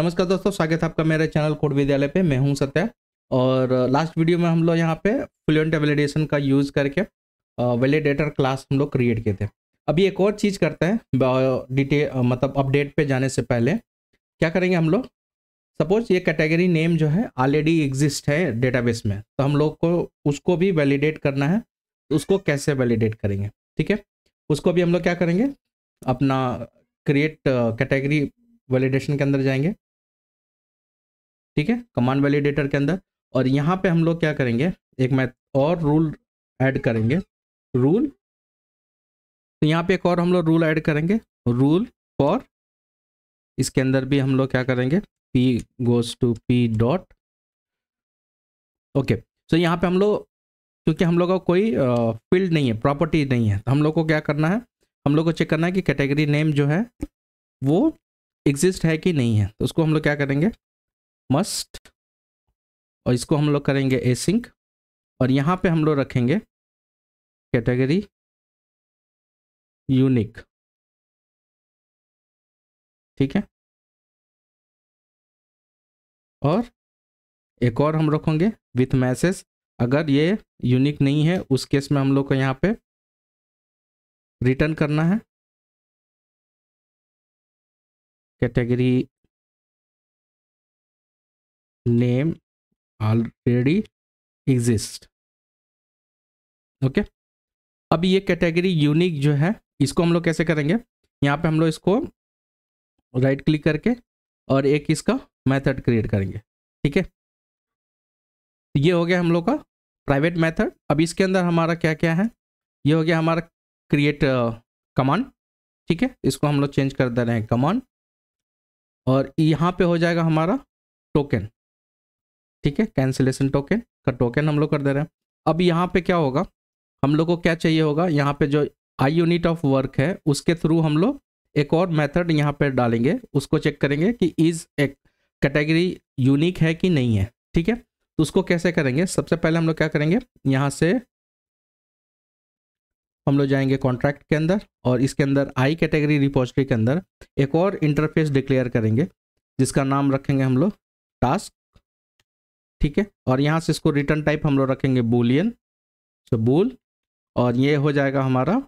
नमस्कार दोस्तों स्वागत है आपका मेरे चैनल कोड विद्यालय पे मैं हूं सत्या और लास्ट वीडियो में हम लोग यहाँ पे फ्लुएंट वैलिडेशन का यूज़ करके वैलिडेटर क्लास हम लोग क्रिएट किए थे अभी एक और चीज़ करते हैं डिटेल मतलब अपडेट पे जाने से पहले क्या करेंगे हम लोग सपोज ये कैटेगरी नेम जो है ऑलरेडी एग्जिस्ट है डेटाबेस में तो हम लोग को उसको भी वैलिडेट करना है उसको कैसे वैलिडेट करेंगे ठीक है उसको भी हम लोग क्या करेंगे अपना क्रिएट कैटेगरी वैलिडेशन के अंदर जाएंगे ठीक है कमांड वैलिडेटर के अंदर और यहाँ पे हम लोग क्या करेंगे एक मैं और रूल ऐड करेंगे रूल तो यहाँ पे एक और हम लोग रूल ऐड करेंगे रूल फॉर इसके अंदर भी हम लोग क्या करेंगे p goes to p dot okay so यहाँ पे हम लोग क्योंकि हम लोग का कोई फील्ड नहीं है प्रॉपर्टी नहीं है तो हम लोग को क्या करना है हम लोग को चेक करना है कि कैटेगरी नेम जो है वो एग्जिस्ट है कि नहीं है तो उसको हम लोग क्या करेंगे मस्ट और इसको हम लोग करेंगे एसिंक और यहाँ पे हम लोग रखेंगे कैटेगरी यूनिक ठीक है और एक और हम रखेंगे विथ मैसेज अगर ये यूनिक नहीं है उस केस में हम लोग को यहाँ पे रिटर्न करना है category name already exist okay okay? अब ये कैटेगरी यूनिक जो है इसको हम लोग कैसे करेंगे यहाँ पे हम लोग इसको राइट क्लिक करके और एक इसका मेथड क्रिएट करेंगे ठीक है ये हो गया हम लोग का प्राइवेट मेथड अब इसके अंदर हमारा क्या क्या है ये हो गया हमारा क्रिएट कमांड uh, ठीक है इसको हम लोग चेंज कर दे रहे हैं कमांड और यहाँ पे हो जाएगा हमारा टोकन ठीक है कैंसिलेशन टोकन का टोकन हम लोग कर दे रहे हैं अब यहाँ पे क्या होगा हम लोग को क्या चाहिए होगा यहाँ पे जो आई यूनिट ऑफ वर्क है उसके थ्रू हम लोग एक और मेथड यहाँ पे डालेंगे उसको चेक करेंगे कि इज एक कैटेगरी यूनिक है कि नहीं है ठीक है तो उसको कैसे करेंगे सबसे पहले हम लोग क्या करेंगे यहाँ से हम लोग जाएंगे कॉन्ट्रैक्ट के अंदर और इसके अंदर आई कैटेगरी रिपोजिटरी के अंदर एक और इंटरफेस डिक्लेयर करेंगे जिसका नाम रखेंगे हम लोग टास्क ठीक है और यहाँ से इसको रिटर्न टाइप हम लोग रखेंगे बोलियन सो बोल और ये हो जाएगा हमारा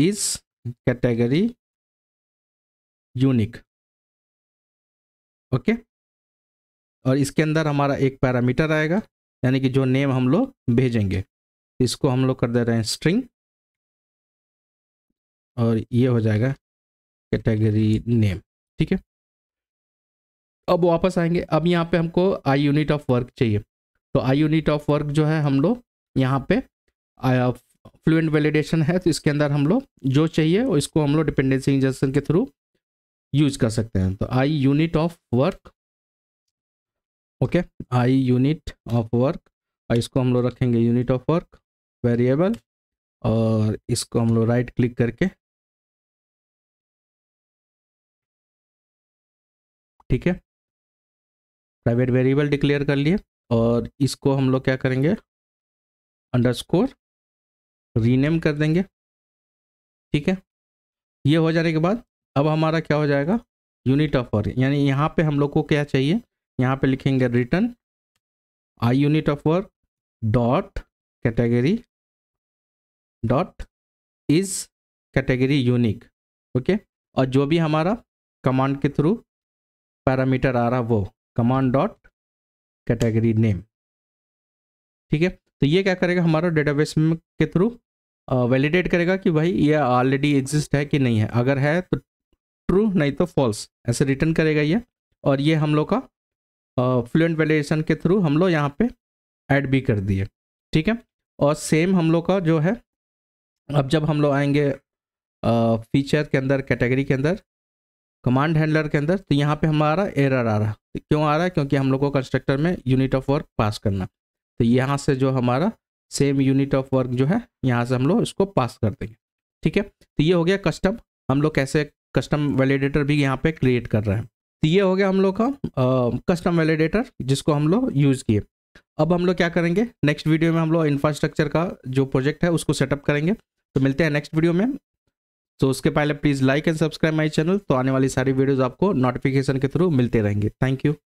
इस कैटेगरी यूनिक ओके और इसके अंदर हमारा एक पैरामीटर आएगा यानी कि जो नेम हम लोग भेजेंगे इसको हम लोग कर दे रहे हैं स्ट्रिंग और ये हो जाएगा कैटेगरी नेम ठीक है अब वापस आएंगे अब यहाँ पे हमको आई यूनिट ऑफ वर्क चाहिए तो आई यूनिट ऑफ वर्क जो है हम लोग यहाँ पे फ्लुएंट वैलिडेशन है तो इसके अंदर हम लोग जो चाहिए इसको हम लोग डिपेंडेंसी इंजेक्शन के थ्रू यूज कर सकते हैं तो I unit of work okay I unit of work और इसको हम लोग रखेंगे यूनिट ऑफ वर्क वेरिएबल और इसको हम लोग राइट क्लिक करके ठीक है प्राइवेट वेरिएबल डिक्लेयर कर लिए और इसको हम लोग क्या करेंगे अंडरस्कोर रीनेम कर देंगे ठीक है ये हो जाने के बाद अब हमारा क्या हो जाएगा यूनिट ऑफ वर्क यानी यहाँ पे हम लोग को क्या चाहिए यहाँ पे लिखेंगे return I unit of work dot category dot is category unique okay और जो भी हमारा कमांड के थ्रू पैरामीटर आ रहा वो कमांड डॉट कैटेगरी नेम ठीक है तो ये क्या करेगा हमारा डेटाबेस के थ्रू वैलिडेट करेगा कि भाई ये ऑलरेडी एग्जिस्ट है कि नहीं है अगर है तो ट्रू नहीं तो फॉल्स ऐसे रिटर्न करेगा ये और ये हम लोग का फ्लुएंट वैलिडेशन के थ्रू हम लोग यहाँ पे ऐड भी कर दिए ठीक है और सेम हम लोग का जो है अब जब हम लोग आएंगे फीचर के अंदर कैटेगरी के अंदर कमांड हैंडलर के अंदर तो यहाँ पे हमारा एरर आ रहा है तो क्यों आ रहा है क्योंकि हम लोग को कंस्ट्रक्टर में यूनिट ऑफ वर्क पास करना तो यहाँ से जो हमारा सेम यूनिट ऑफ वर्क जो है यहाँ से हम लोग इसको पास कर देंगे ठीक है तो ये हो गया कस्टम हम लोग कैसे कस्टम वैलिडेटर भी यहाँ पे क्रिएट कर रहे हैं तो ये हो गया हम लोग का कस्टम वैलिडेटर जिसको हम लोग यूज़ किए अब हम लोग क्या करेंगे नेक्स्ट वीडियो में हम लोग इंफ्रास्ट्रक्चर का जो प्रोजेक्ट है उसको सेटअप करेंगे तो मिलते हैं नेक्स्ट वीडियो में तो उसके पहले please like and subscribe my channel तो आने वाली सारी वीडियोज़ आपको नोटिफिकेशन के थ्रू मिलते रहेंगे थैंक यू